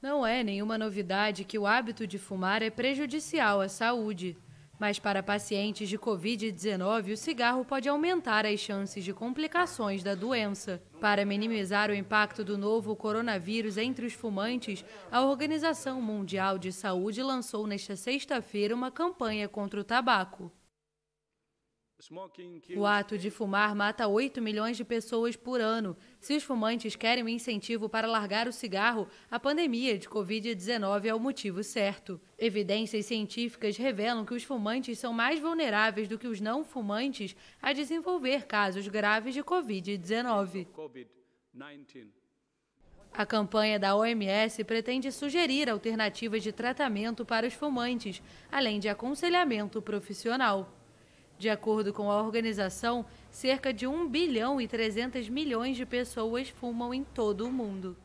Não é nenhuma novidade que o hábito de fumar é prejudicial à saúde. Mas para pacientes de Covid-19, o cigarro pode aumentar as chances de complicações da doença. Para minimizar o impacto do novo coronavírus entre os fumantes, a Organização Mundial de Saúde lançou nesta sexta-feira uma campanha contra o tabaco. O ato de fumar mata 8 milhões de pessoas por ano. Se os fumantes querem um incentivo para largar o cigarro, a pandemia de Covid-19 é o motivo certo. Evidências científicas revelam que os fumantes são mais vulneráveis do que os não fumantes a desenvolver casos graves de Covid-19. A campanha da OMS pretende sugerir alternativas de tratamento para os fumantes, além de aconselhamento profissional. De acordo com a organização, cerca de 1 bilhão e 300 milhões de pessoas fumam em todo o mundo.